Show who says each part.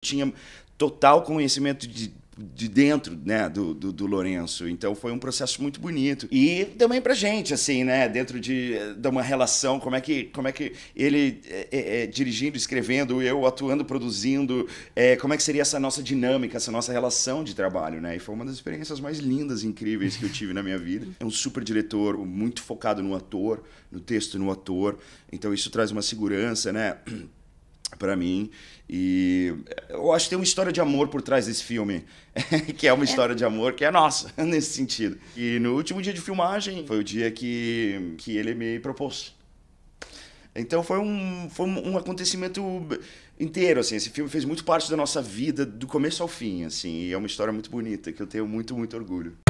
Speaker 1: tinha total conhecimento de, de dentro né, do, do, do, Lourenço. Então foi um processo muito bonito. E também pra gente, assim, né? Dentro de, de uma relação, como é que, como é que ele é, é, é dirigindo, escrevendo, eu atuando, produzindo, é, como é que seria essa nossa dinâmica, essa nossa relação de trabalho, né? E foi uma das experiências mais lindas, incríveis que eu tive na minha vida. É um super diretor, muito focado no ator, no texto, no ator. Então isso traz uma segurança, né? para mim. E eh, eu acho que tem uma história de amor por trás desse filme, que é uma é. história de amor que é nossa, nesse sentido. E no último dia de filmagem foi o dia que, que ele me propôs. Então foi um, foi um acontecimento inteiro, assim. Esse filme fez muito parte da nossa vida, do começo ao fim, assim. E é uma história muito bonita, que eu tenho muito, muito orgulho.